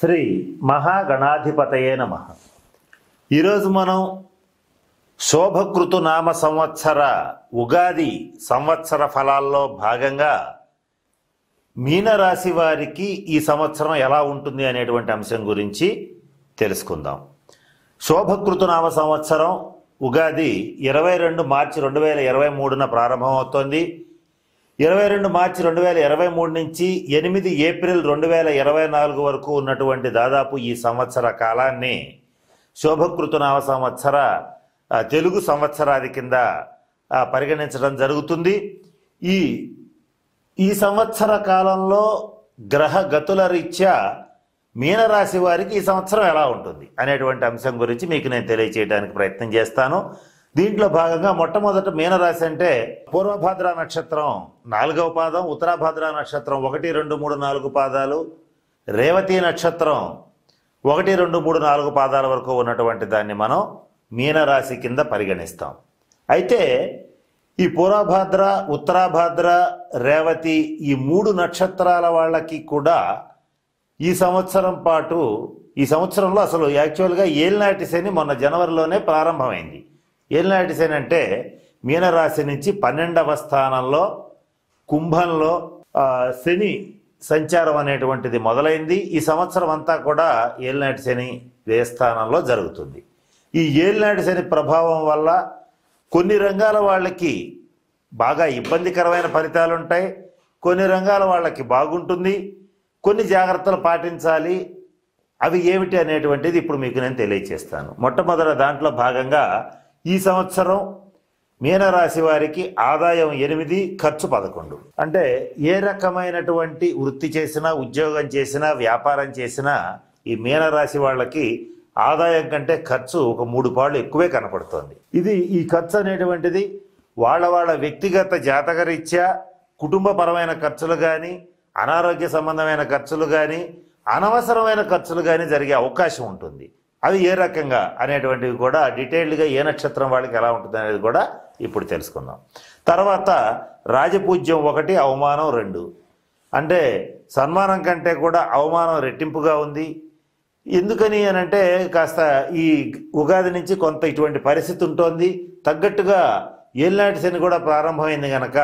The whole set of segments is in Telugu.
శ్రీ మహాగణాధిపతయే నమ ఈరోజు మనం శోభకృతు నామ సంవత్సర ఉగాది సంవత్సర ఫలాల్లో భాగంగా మీనరాశి వారికి ఈ సంవత్సరం ఎలా ఉంటుంది అనేటువంటి అంశం గురించి తెలుసుకుందాం శోభకృతు నామ సంవత్సరం ఉగాది ఇరవై రెండు మార్చి రెండు వేల ఇరవై మూడున ప్రారంభమవుతోంది ఇరవై రెండు మార్చి రెండు వేల ఇరవై మూడు నుంచి ఎనిమిది ఏప్రిల్ రెండు వేల ఇరవై నాలుగు వరకు ఉన్నటువంటి దాదాపు ఈ సంవత్సర కాలాన్ని శోభకృతునామ సంవత్సర తెలుగు సంవత్సరాది కింద పరిగణించడం జరుగుతుంది ఈ ఈ సంవత్సర కాలంలో గ్రహ గతుల రీత్యా మీనరాశి వారికి ఈ సంవత్సరం ఎలా ఉంటుంది అనేటువంటి అంశం గురించి మీకు నేను తెలియచేయడానికి ప్రయత్నం చేస్తాను దీంట్లో భాగంగా మొట్టమొదట మీనరాశి అంటే పూర్వభాద్ర నక్షత్రం నాలుగవ పాదం ఉత్తరాభాద్ర నక్షత్రం ఒకటి రెండు మూడు నాలుగు పాదాలు రేవతి నక్షత్రం ఒకటి రెండు మూడు నాలుగు పాదాల వరకు ఉన్నటువంటి దాన్ని మనం మీనరాశి కింద పరిగణిస్తాం అయితే ఈ పూర్వభాద్ర ఉత్తరాభాద్ర రేవతి ఈ మూడు నక్షత్రాల వాళ్ళకి కూడా ఈ సంవత్సరం పాటు ఈ సంవత్సరంలో అసలు యాక్చువల్గా ఏలినాటి శని మొన్న జనవరిలోనే ప్రారంభమైంది ఏలినాటి శని అంటే మీనరాశి నుంచి పన్నెండవ స్థానంలో కుంభంలో శని సంచారం అనేటువంటిది మొదలైంది ఈ సంవత్సరం అంతా కూడా ఏలినాటి శని వ్యయస్థానంలో జరుగుతుంది ఈ ఏలినాటి శని ప్రభావం వల్ల కొన్ని రంగాల వాళ్ళకి బాగా ఇబ్బందికరమైన ఫలితాలు ఉంటాయి కొన్ని రంగాల వాళ్ళకి బాగుంటుంది కొన్ని జాగ్రత్తలు పాటించాలి అవి ఏమిటి అనేటువంటిది ఇప్పుడు మీకు నేను తెలియచేస్తాను మొట్టమొదట దాంట్లో భాగంగా ఈ సంవత్సరం మీనరాశి వారికి ఆదాయం ఎనిమిది ఖర్చు పదకొండు అంటే ఏ రకమైనటువంటి వృత్తి చేసినా ఉద్యోగం చేసినా వ్యాపారం చేసినా ఈ మీనరాశి వాళ్ళకి ఆదాయం కంటే ఖర్చు ఒక మూడు పాళ్ళు ఎక్కువే కనపడుతోంది ఇది ఈ ఖర్చు అనేటువంటిది వాళ్ళ వాళ్ళ వ్యక్తిగత జాతకరీత్యా కుటుంబపరమైన ఖర్చులు కానీ అనారోగ్య సంబంధమైన ఖర్చులు కానీ అనవసరమైన ఖర్చులు కానీ జరిగే అవకాశం ఉంటుంది అవి ఏ రకంగా అనేటువంటివి కూడా డీటెయిల్డ్గా ఏ నక్షత్రం వాళ్ళకి ఎలా ఉంటుంది అనేది కూడా ఇప్పుడు తెలుసుకుందాం తర్వాత రాజపూజ్యం ఒకటి అవమానం రెండు అంటే సన్మానం కంటే కూడా అవమానం రెట్టింపుగా ఉంది ఎందుకని అని అంటే కాస్త ఈ ఉగాది నుంచి కొంత ఇటువంటి పరిస్థితి ఉంటుంది తగ్గట్టుగా ఏలినాటి శని కూడా ప్రారంభమైంది కనుక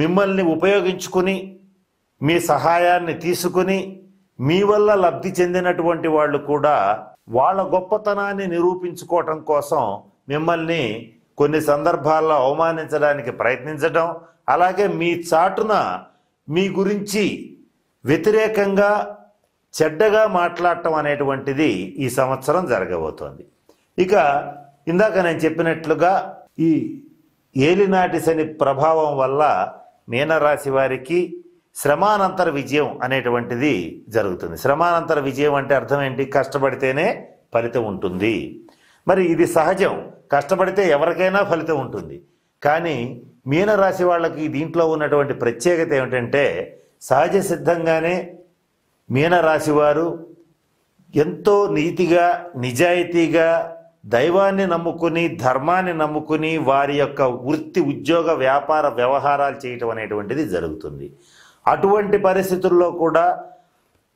మిమ్మల్ని ఉపయోగించుకుని మీ సహాయాన్ని తీసుకుని మీ వల్ల లబ్ధి చెందినటువంటి వాళ్ళు కూడా వాళ్ళ గొప్పతనాన్ని నిరూపించుకోవటం కోసం మిమ్మల్ని కొన్ని సందర్భాల్లో అవమానించడానికి ప్రయత్నించడం అలాగే మీ చాటున మీ గురించి వ్యతిరేకంగా చెడ్డగా మాట్లాడటం అనేటువంటిది ఈ సంవత్సరం జరగబోతోంది ఇక ఇందాక నేను చెప్పినట్లుగా ఈ ఏలినాటి శని ప్రభావం వల్ల మీనరాశి వారికి శ్రమానంతర విజయం అనేటువంటిది జరుగుతుంది శ్రమానంతర విజయం అంటే అర్థం ఏంటి కష్టపడితేనే ఫలితం ఉంటుంది మరి ఇది సహజం కష్టపడితే ఎవరికైనా ఫలితం ఉంటుంది కానీ మీనరాశి వాళ్ళకి దీంట్లో ఉన్నటువంటి ప్రత్యేకత ఏమిటంటే సహజ సిద్ధంగానే మీనరాశి వారు ఎంతో నీతిగా నిజాయితీగా దైవాన్ని నమ్ముకుని ధర్మాన్ని నమ్ముకుని వారి యొక్క వృత్తి ఉద్యోగ వ్యాపార వ్యవహారాలు చేయటం అనేటువంటిది జరుగుతుంది అటువంటి పరిస్థితుల్లో కూడా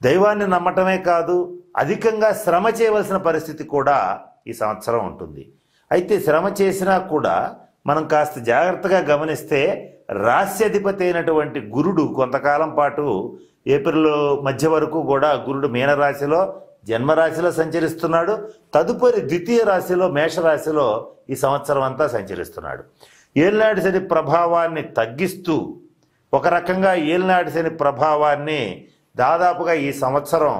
దైవాన్ని నమ్మటమే కాదు అధికంగా శ్రమ చేయవలసిన పరిస్థితి కూడా ఈ సంవత్సరం ఉంటుంది అయితే శ్రమ చేసినా కూడా మనం కాస్త జాగ్రత్తగా గమనిస్తే రాస్యాధిపతి అయినటువంటి గురుడు కొంతకాలం పాటు ఏప్రిల్ మధ్య వరకు కూడా గురుడు మీనరాశిలో జన్మరాశిలో సంచరిస్తున్నాడు తదుపరి ద్వితీయ రాశిలో మేషరాశిలో ఈ సంవత్సరం అంతా సంచరిస్తున్నాడు ఏళ్ళనాటి సరి ప్రభావాన్ని తగ్గిస్తూ ఒక రకంగా ఏలినాటిసని ప్రభావాన్ని దాదాపుగా ఈ సంవత్సరం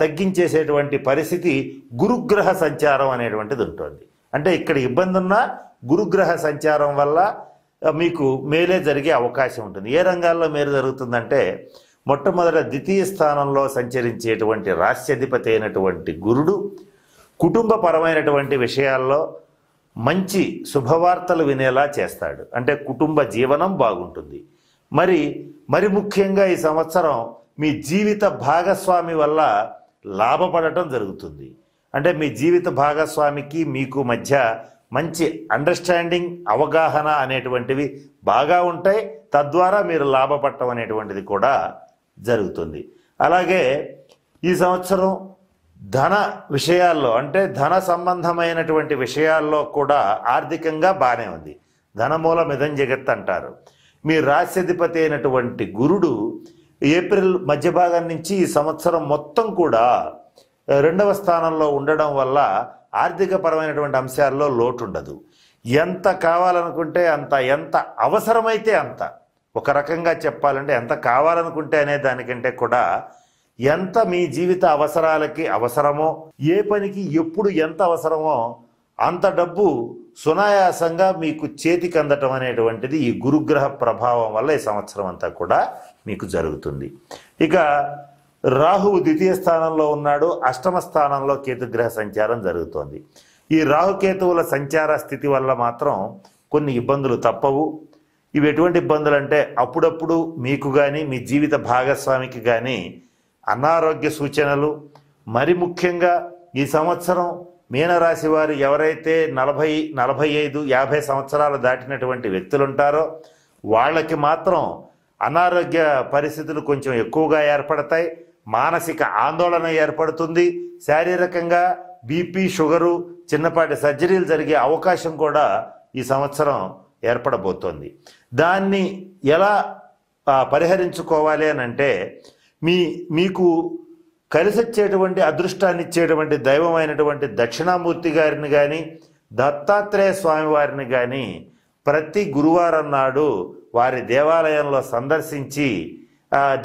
తగ్గించేసేటువంటి పరిస్థితి గురుగ్రహ సంచారం అనేటువంటిది ఉంటుంది అంటే ఇక్కడ ఇబ్బంది ఉన్నా గురుగ్రహ సంచారం వల్ల మీకు మేలే జరిగే అవకాశం ఉంటుంది ఏ రంగాల్లో మేలు జరుగుతుందంటే మొట్టమొదట ద్వితీయ స్థానంలో సంచరించేటువంటి రాష్ట్రాధిపతి అయినటువంటి గురుడు కుటుంబపరమైనటువంటి విషయాల్లో మంచి శుభవార్తలు వినేలా చేస్తాడు అంటే కుటుంబ జీవనం బాగుంటుంది మరి మరి ముఖ్యంగా ఈ సంవత్సరం మీ జీవిత భాగస్వామి వల్ల లాభపడటం జరుగుతుంది అంటే మీ జీవిత భాగస్వామికి మీకు మధ్య మంచి అండర్స్టాండింగ్ అవగాహన అనేటువంటివి బాగా ఉంటాయి తద్వారా మీరు లాభపడటం అనేటువంటిది కూడా జరుగుతుంది అలాగే ఈ సంవత్సరం ధన విషయాల్లో అంటే ధన సంబంధమైనటువంటి విషయాల్లో కూడా ఆర్థికంగా బాగానే ఉంది ధనమూల మిధం జగత్ అంటారు మీ రాశ్యాధిపతి అయినటువంటి గురుడు ఏప్రిల్ మధ్య భాగం నుంచి ఈ సంవత్సరం మొత్తం కూడా రెండవ స్థానంలో ఉండడం వల్ల ఆర్థికపరమైనటువంటి అంశాల్లో లోటు ఉండదు ఎంత కావాలనుకుంటే అంత ఎంత అవసరమైతే అంత ఒక రకంగా చెప్పాలంటే ఎంత కావాలనుకుంటే అనే దానికంటే కూడా ఎంత మీ జీవిత అవసరాలకి అవసరమో ఏ పనికి ఎప్పుడు ఎంత అవసరమో అంత డబ్బు సునాయాసంగా మీకు చేతికి అందటం అనేటువంటిది ఈ గురుగ్రహ ప్రభావం వల్ల ఈ సంవత్సరం అంతా కూడా మీకు జరుగుతుంది ఇక రాహువు ద్వితీయ స్థానంలో ఉన్నాడు అష్టమ స్థానంలో కేతుగ్రహ సంచారం జరుగుతోంది ఈ రాహుకేతువుల సంచార స్థితి వల్ల మాత్రం కొన్ని ఇబ్బందులు తప్పవు ఇవి ఎటువంటి ఇబ్బందులు అంటే అప్పుడప్పుడు మీకు కానీ మీ జీవిత భాగస్వామికి కానీ అనారోగ్య సూచనలు మరి ముఖ్యంగా ఈ సంవత్సరం మీనరాశి వారు ఎవరైతే నలభై నలభై ఐదు యాభై సంవత్సరాలు దాటినటువంటి వ్యక్తులు ఉంటారో వాళ్ళకి మాత్రం అనారోగ్య పరిస్థితులు కొంచెం ఎక్కువగా ఏర్పడతాయి మానసిక ఆందోళన ఏర్పడుతుంది శారీరకంగా బీపీ షుగరు చిన్నపాటి సర్జరీలు జరిగే అవకాశం కూడా ఈ సంవత్సరం ఏర్పడబోతోంది దాన్ని ఎలా పరిహరించుకోవాలి అని అంటే మీ మీకు కలిసొచ్చేటువంటి అదృష్టాన్ని ఇచ్చేటువంటి దైవమైనటువంటి దక్షిణామూర్తి గారిని కానీ దత్తాత్రేయ స్వామి వారిని కానీ ప్రతి గురువారం నాడు వారి దేవాలయంలో సందర్శించి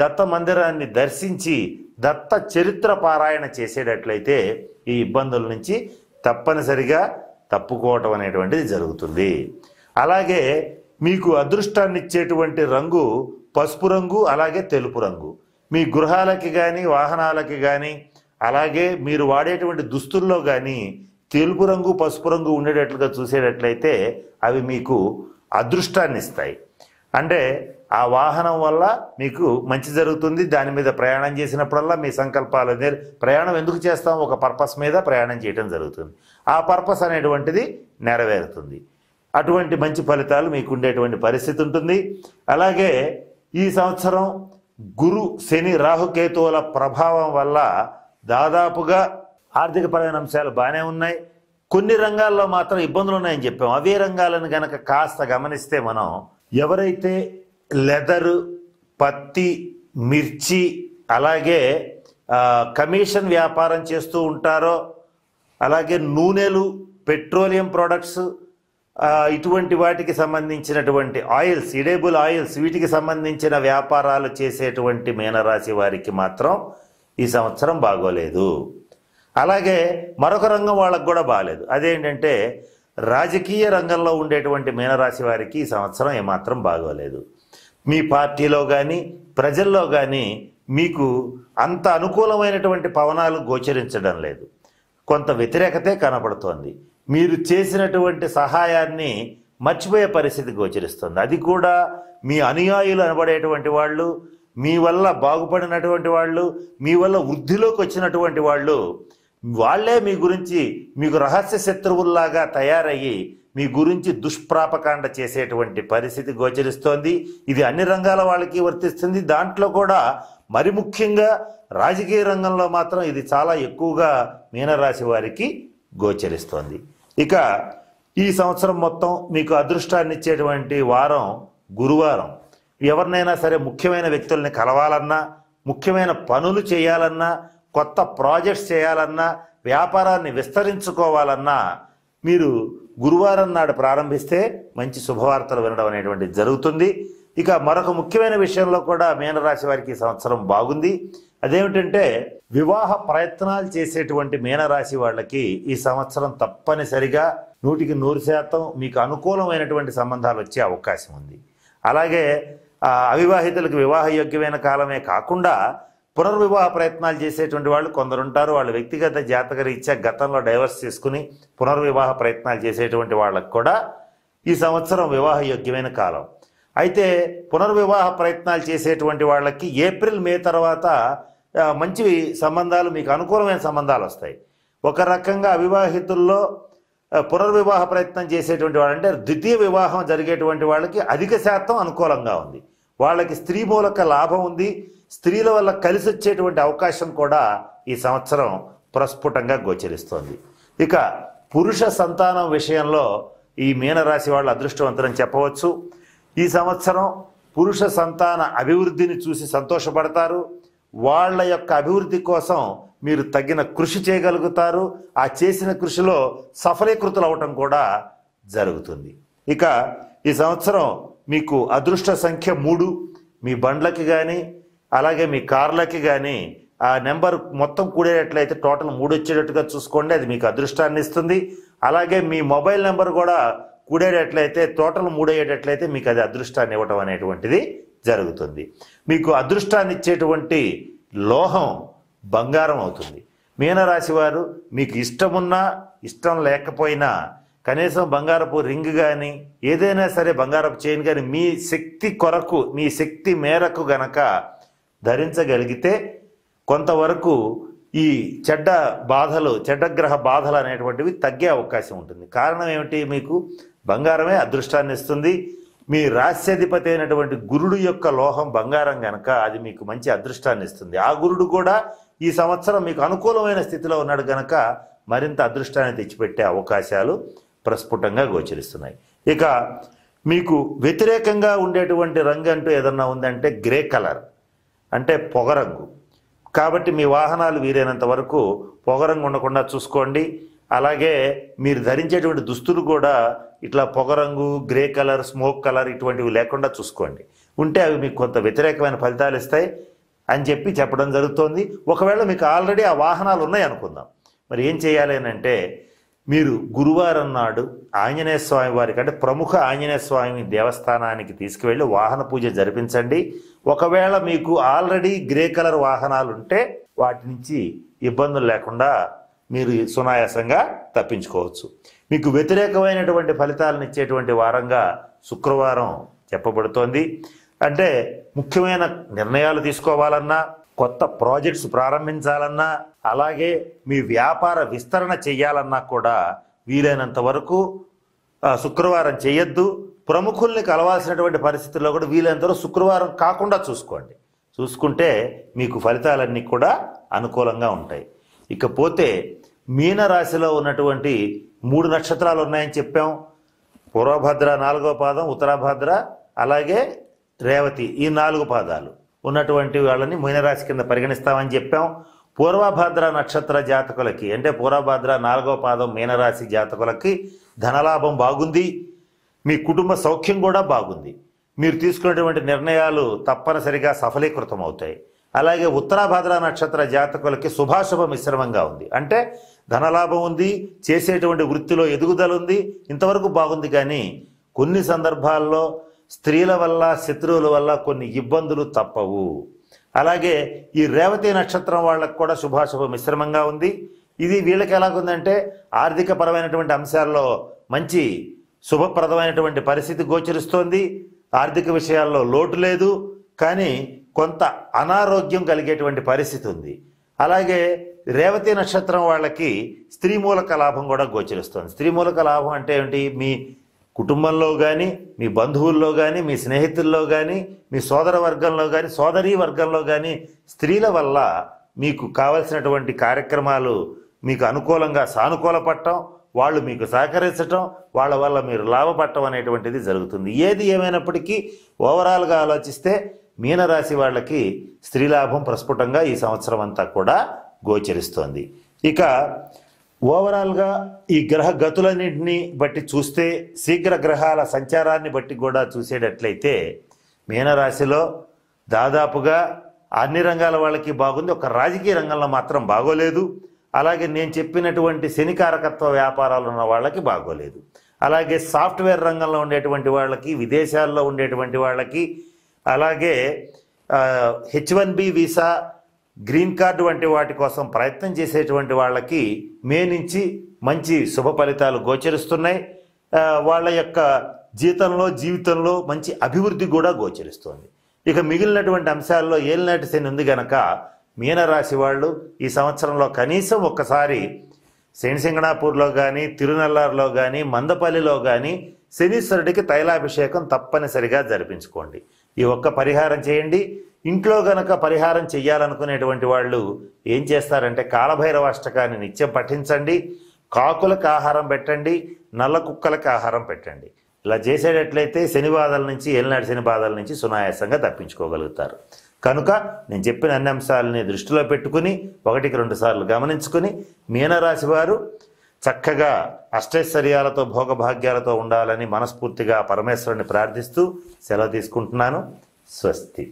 దత్త మందిరాన్ని దర్శించి దత్త చరిత్ర పారాయణ చేసేటట్లయితే ఈ ఇబ్బందుల నుంచి తప్పనిసరిగా తప్పుకోవటం అనేటువంటిది జరుగుతుంది అలాగే మీకు అదృష్టాన్ని ఇచ్చేటువంటి రంగు పసుపు రంగు అలాగే తెలుపు రంగు మీ గృహాలకి కానీ వాహనాలకి కానీ అలాగే మీరు వాడేటువంటి దుస్తుల్లో కానీ తెలుపు రంగు పసుపు రంగు ఉండేటట్లుగా చూసేటట్లయితే అవి మీకు అదృష్టాన్ని ఇస్తాయి అంటే ఆ వాహనం వల్ల మీకు మంచి జరుగుతుంది దాని మీద ప్రయాణం చేసినప్పుడల్లా మీ సంకల్పాలు అనేది ప్రయాణం ఎందుకు చేస్తాం ఒక పర్పస్ మీద ప్రయాణం చేయడం జరుగుతుంది ఆ పర్పస్ అనేటువంటిది నెరవేరుతుంది అటువంటి మంచి ఫలితాలు మీకు ఉండేటువంటి పరిస్థితి ఉంటుంది అలాగే ఈ సంవత్సరం గురు శని రాహుకేతువుల ప్రభావం వల్ల దాదాపుగా ఆర్థికపరమైన అంశాలు బాగానే ఉన్నాయి కొన్ని రంగాల్లో మాత్రం ఇబ్బందులు ఉన్నాయని చెప్పాం అవే రంగాలను గనక కాస్త గమనిస్తే మనం ఎవరైతే లెదరు పత్తి మిర్చి అలాగే కమిషన్ వ్యాపారం చేస్తూ ఉంటారో అలాగే నూనెలు పెట్రోలియం ప్రోడక్ట్స్ ఇటువంటి వాటికి సంబంధించినటువంటి ఆయిల్స్ ఇడేబుల్ ఆయిల్స్ వీటికి సంబంధించిన వ్యాపారాలు చేసేటువంటి మీనరాశి వారికి మాత్రం ఈ సంవత్సరం బాగోలేదు అలాగే మరొక రంగం వాళ్ళకు కూడా బాగాలేదు అదేంటంటే రాజకీయ రంగంలో ఉండేటువంటి మీనరాశి వారికి ఈ సంవత్సరం ఏమాత్రం బాగోలేదు మీ పార్టీలో కానీ ప్రజల్లో కానీ మీకు అంత అనుకూలమైనటువంటి పవనాలు గోచరించడం లేదు కొంత వ్యతిరేకతే కనపడుతోంది మీరు చేసినటువంటి సహాయాన్ని మర్చిపోయే పరిస్థితి గోచరిస్తుంది అది కూడా మీ అనుయాయులు అనబడేటువంటి వాళ్ళు మీ వల్ల బాగుపడినటువంటి వాళ్ళు మీ వల్ల వృద్ధిలోకి వచ్చినటువంటి వాళ్ళు వాళ్ళే మీ గురించి మీకు రహస్య శత్రువుల్లాగా తయారయ్యి మీ గురించి దుష్ప్రాపకాండ చేసేటువంటి పరిస్థితి గోచరిస్తోంది ఇది అన్ని రంగాల వాళ్ళకి వర్తిస్తుంది దాంట్లో కూడా మరి ముఖ్యంగా రాజకీయ రంగంలో మాత్రం ఇది చాలా ఎక్కువగా మీనరాశి వారికి గోచరిస్తోంది ఇక ఈ సంవత్సరం మొత్తం మీకు అదృష్టాన్ని ఇచ్చేటువంటి వారం గురువారం ఎవరినైనా సరే ముఖ్యమైన వ్యక్తుల్ని కలవాలన్నా ముఖ్యమైన పనులు చేయాలన్నా కొత్త ప్రాజెక్ట్స్ చేయాలన్నా వ్యాపారాన్ని విస్తరించుకోవాలన్నా మీరు గురువారం నాడు ప్రారంభిస్తే మంచి శుభవార్తలు వినడం అనేటువంటిది జరుగుతుంది ఇక మరొక ముఖ్యమైన విషయంలో కూడా మీనరాశి వారికి ఈ సంవత్సరం బాగుంది అదేమిటంటే వివాహ ప్రయత్నాలు చేసేటువంటి మీనరాశి వాళ్ళకి ఈ సంవత్సరం తప్పనిసరిగా నూటికి నూరు శాతం మీకు అనుకూలమైనటువంటి సంబంధాలు వచ్చే అవకాశం ఉంది అలాగే అవివాహితులకు వివాహ యోగ్యమైన కాలమే కాకుండా పునర్వివాహ ప్రయత్నాలు చేసేటువంటి వాళ్ళు కొందరుంటారు వాళ్ళు వ్యక్తిగత జాతక రీత్యా గతంలో డైవర్స్ చేసుకుని పునర్వివాహ ప్రయత్నాలు చేసేటువంటి వాళ్ళకు కూడా ఈ సంవత్సరం వివాహ యోగ్యమైన కాలం అయితే పునర్వివాహ ప్రయత్నాలు చేసేటువంటి వాళ్ళకి ఏప్రిల్ మే తర్వాత మంచి సంబంధాలు మీకు అనుకూలమైన సంబంధాలు వస్తాయి ఒక రకంగా అవివాహితుల్లో పునర్వివాహ ప్రయత్నం చేసేటువంటి వాళ్ళంటే ద్వితీయ వివాహం జరిగేటువంటి వాళ్ళకి అధిక శాతం అనుకూలంగా ఉంది వాళ్ళకి స్త్రీ మూలక లాభం ఉంది స్త్రీల వల్ల కలిసి వచ్చేటువంటి అవకాశం కూడా ఈ సంవత్సరం ప్రస్ఫుటంగా గోచరిస్తోంది ఇక పురుష సంతానం విషయంలో ఈ మీనరాశి వాళ్ళు అదృష్టవంతరం చెప్పవచ్చు ఈ సంవత్సరం పురుష సంతాన అభివృద్ధిని చూసి సంతోషపడతారు వాళ్ళ యొక్క అభివృద్ధి కోసం మీరు తగిన కృషి చేయగలుగుతారు ఆ చేసిన కృషిలో సఫలీకృతులు అవటం కూడా జరుగుతుంది ఇక ఈ సంవత్సరం మీకు అదృష్ట సంఖ్య మూడు మీ బండ్లకి కానీ అలాగే మీ కార్లకి కానీ ఆ నెంబర్ మొత్తం కూడేటట్లయితే టోటల్ మూడు వచ్చేటట్టుగా చూసుకోండి అది మీకు అదృష్టాన్ని ఇస్తుంది అలాగే మీ మొబైల్ నెంబర్ కూడా కూడేటట్లయితే తోటలు మూడయ్యేటట్లయితే మీకు అది అదృష్టాన్ని ఇవ్వటం అనేటువంటిది జరుగుతుంది మీకు అదృష్టాన్ని ఇచ్చేటువంటి లోహం బంగారం అవుతుంది మీనరాశి వారు మీకు ఇష్టమున్నా ఇష్టం లేకపోయినా కనీసం బంగారపు రింగ్ కానీ ఏదైనా సరే బంగారపు చైన్ కానీ మీ శక్తి కొరకు మీ శక్తి మేరకు గనక ధరించగలిగితే కొంతవరకు ఈ చెడ్డ బాధలు చెడ్డగ్రహ బాధలు అనేటువంటివి తగ్గే అవకాశం ఉంటుంది కారణం ఏమిటి మీకు బంగారమే అదృష్టాన్ని ఇస్తుంది మీ రాస్యాధిపతి అయినటువంటి గురుడు యొక్క లోహం బంగారం కనుక అది మీకు మంచి అదృష్టాన్ని ఇస్తుంది ఆ గురుడు కూడా ఈ సంవత్సరం మీకు అనుకూలమైన స్థితిలో ఉన్నాడు కనుక మరింత అదృష్టాన్ని తెచ్చిపెట్టే అవకాశాలు ప్రస్ఫుటంగా గోచరిస్తున్నాయి ఇక మీకు వ్యతిరేకంగా ఉండేటువంటి రంగు అంటూ ఏదన్నా ఉందంటే గ్రే కలర్ అంటే పొగరంగు కాబట్టి మీ వాహనాలు వీరైనంత వరకు పొగరంగు ఉండకుండా చూసుకోండి అలాగే మీరు ధరించేటువంటి దుస్తులు కూడా ఇట్లా పొగరంగు గ్రే కలర్ స్మోక్ కలర్ ఇటువంటివి లేకుండా చూసుకోండి ఉంటే అవి మీకు కొంత వ్యతిరేకమైన ఫలితాలు ఇస్తాయి అని చెప్పి చెప్పడం జరుగుతోంది ఒకవేళ మీకు ఆల్రెడీ ఆ వాహనాలు ఉన్నాయి అనుకుందాం మరి ఏం చేయాలి అంటే మీరు గురువారం నాడు ఆంజనేయ స్వామి వారికి అంటే ప్రముఖ ఆంజనేయ స్వామి దేవస్థానానికి తీసుకువెళ్ళి వాహన పూజ జరిపించండి ఒకవేళ మీకు ఆల్రెడీ గ్రే కలర్ వాహనాలు ఉంటే వాటి నుంచి ఇబ్బందులు లేకుండా మీరు సునాయాసంగా తప్పించుకోవచ్చు మీకు వ్యతిరేకమైనటువంటి ఫలితాలను ఇచ్చేటువంటి వారంగా శుక్రవారం చెప్పబడుతోంది అంటే ముఖ్యమైన నిర్ణయాలు తీసుకోవాలన్నా కొత్త ప్రాజెక్ట్స్ ప్రారంభించాలన్నా అలాగే మీ వ్యాపార విస్తరణ చేయాలన్నా కూడా వీలైనంత వరకు శుక్రవారం చేయొద్దు ప్రముఖుల్ని కలవాల్సినటువంటి పరిస్థితుల్లో కూడా వీలైనంత వరకు శుక్రవారం కాకుండా చూసుకోండి చూసుకుంటే మీకు ఫలితాలన్నీ కూడా అనుకూలంగా ఉంటాయి ఇకపోతే మీనరాశిలో ఉన్నటువంటి మూడు నక్షత్రాలు ఉన్నాయని చెప్పాం పూర్వభద్ర నాలుగో పాదం ఉత్తరాభద్ర అలాగే రేవతి ఈ నాలుగు పాదాలు ఉన్నటువంటి వాళ్ళని మీనరాశి కింద పరిగణిస్తామని చెప్పాం పూర్వభద్ర నక్షత్ర జాతకులకి అంటే పూర్వభద్ర నాలుగో పాదం మీనరాశి జాతకులకి ధనలాభం బాగుంది మీ కుటుంబ సౌఖ్యం కూడా బాగుంది మీరు తీసుకున్నటువంటి నిర్ణయాలు తప్పనిసరిగా సఫలీకృతం అవుతాయి అలాగే ఉత్తరాభాద్ర నక్షత్ర జాతకులకి శుభాశుభ మిశ్రమంగా ఉంది అంటే ధనలాభం ఉంది చేసేటువంటి వృత్తిలో ఎదుగుదల ఉంది ఇంతవరకు బాగుంది కానీ కొన్ని సందర్భాల్లో స్త్రీల వల్ల శత్రువుల వల్ల కొన్ని ఇబ్బందులు తప్పవు అలాగే ఈ రేవతి నక్షత్రం వాళ్ళకు కూడా శుభాశుభ మిశ్రమంగా ఉంది ఇది వీళ్ళకి ఎలాగుందంటే ఆర్థిక పరమైనటువంటి అంశాల్లో మంచి శుభప్రదమైనటువంటి పరిస్థితి గోచరిస్తోంది ఆర్థిక విషయాల్లో లోటు లేదు కానీ కొంత అనారోగ్యం కలిగేటువంటి పరిస్థితి ఉంది అలాగే రేవతి నక్షత్రం వాళ్ళకి స్త్రీ మూలక లాభం కూడా గోచరిస్తుంది స్త్రీ మూలక లాభం అంటే ఏమిటి మీ కుటుంబంలో కానీ మీ బంధువుల్లో కానీ మీ స్నేహితుల్లో కానీ మీ సోదర వర్గంలో కానీ సోదరీ వర్గంలో కానీ స్త్రీల వల్ల మీకు కావలసినటువంటి కార్యక్రమాలు మీకు అనుకూలంగా సానుకూల పట్టడం వాళ్ళు మీకు సహకరించటం వాళ్ళ వల్ల మీరు లాభపడటం అనేటువంటిది జరుగుతుంది ఏది ఏమైనప్పటికీ ఓవరాల్గా ఆలోచిస్తే మీనరాశి వాళ్ళకి స్త్రీలాభం ప్రస్ఫుటంగా ఈ సంవత్సరం అంతా కూడా గోచరిస్తోంది ఇక ఓవరాల్గా ఈ గ్రహ గతులన్నింటినీ బట్టి చూస్తే శీఘ్ర గ్రహాల సంచారాన్ని బట్టి కూడా చూసేటట్లయితే మీనరాశిలో దాదాపుగా అన్ని రంగాల వాళ్ళకి బాగుంది ఒక రాజకీయ రంగంలో మాత్రం బాగోలేదు అలాగే నేను చెప్పినటువంటి శనికారకత్వ వ్యాపారాలు ఉన్న వాళ్ళకి బాగోలేదు అలాగే సాఫ్ట్వేర్ రంగంలో ఉండేటువంటి వాళ్ళకి విదేశాల్లో ఉండేటువంటి వాళ్ళకి అలాగే H one B visa green card వంటి వాటి కోసం ప్రయత్నం చేసేటువంటి వాళ్ళకి మే నుంచి మంచి శుభ ఫలితాలు గోచరిస్తున్నాయి వాళ్ళ యొక్క జీతంలో జీవితంలో మంచి అభివృద్ధి కూడా గోచరిస్తుంది ఇక మిగిలినటువంటి అంశాల్లో ఏలినాటి శని ఉంది గనక మీనరాశి వాళ్ళు ఈ సంవత్సరంలో కనీసం ఒక్కసారి శనిసింగణాపూర్లో కానీ తిరునల్లార్లో కానీ మందపల్లిలో కానీ శనీశ్వరుడికి తైలాభిషేకం తప్పనిసరిగా జరిపించుకోండి ఈ ఒక్క పరిహారం చేయండి ఇంట్లో గనక పరిహారం చేయాలనుకునేటువంటి వాళ్ళు ఏం చేస్తారంటే కాలభైరవ అష్టకాన్ని నిత్యం పఠించండి కాకులకు ఆహారం పెట్టండి నల్ల కుక్కలకు ఆహారం పెట్టండి ఇలా చేసేటట్లయితే శని బాధల నుంచి ఏలినాటి శని బాధల నుంచి సునాయాసంగా తప్పించుకోగలుగుతారు కనుక నేను చెప్పిన అన్ని అంశాలని దృష్టిలో పెట్టుకుని ఒకటికి రెండు సార్లు గమనించుకుని మీనరాశి వారు చక్కగా అష్టైశ్వర్యాలతో భోగభాగ్యాలతో ఉండాలని మనస్ఫూర్తిగా పరమేశ్వరుని ప్రార్థిస్తూ సెలవు తీసుకుంటున్నాను స్వస్తి